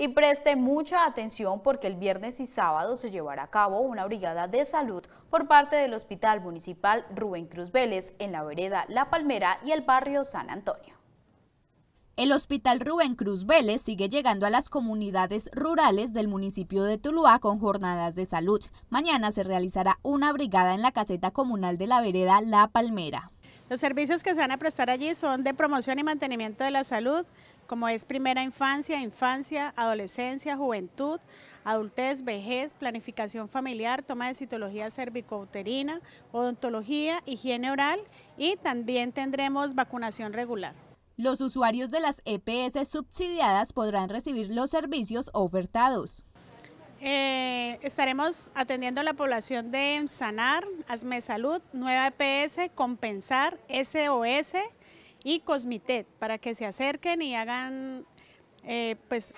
Y preste mucha atención porque el viernes y sábado se llevará a cabo una brigada de salud por parte del Hospital Municipal Rubén Cruz Vélez en la vereda La Palmera y el barrio San Antonio. El Hospital Rubén Cruz Vélez sigue llegando a las comunidades rurales del municipio de Tuluá con jornadas de salud. Mañana se realizará una brigada en la caseta comunal de la vereda La Palmera. Los servicios que se van a prestar allí son de promoción y mantenimiento de la salud, como es primera infancia, infancia, adolescencia, juventud, adultez, vejez, planificación familiar, toma de citología cervicouterina, odontología, higiene oral y también tendremos vacunación regular. Los usuarios de las EPS subsidiadas podrán recibir los servicios ofertados. Eh, estaremos atendiendo a la población de Sanar, ASME Salud, Nueva EPS, Compensar, SOS y Cosmitet para que se acerquen y hagan eh, pues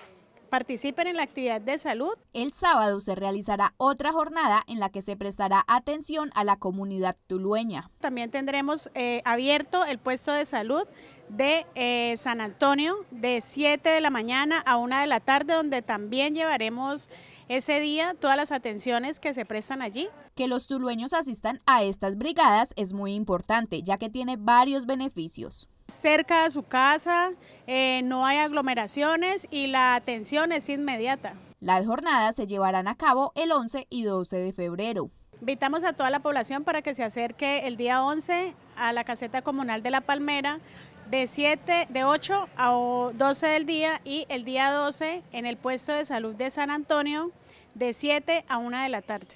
participen en la actividad de salud. El sábado se realizará otra jornada en la que se prestará atención a la comunidad tulueña. También tendremos eh, abierto el puesto de salud de eh, San Antonio de 7 de la mañana a 1 de la tarde, donde también llevaremos ese día todas las atenciones que se prestan allí. Que los tulueños asistan a estas brigadas es muy importante, ya que tiene varios beneficios. Cerca de su casa, eh, no hay aglomeraciones y la atención es inmediata. Las jornadas se llevarán a cabo el 11 y 12 de febrero. Invitamos a toda la población para que se acerque el día 11 a la caseta comunal de La Palmera de 7, de 8 a 12 del día y el día 12 en el puesto de salud de San Antonio de 7 a 1 de la tarde.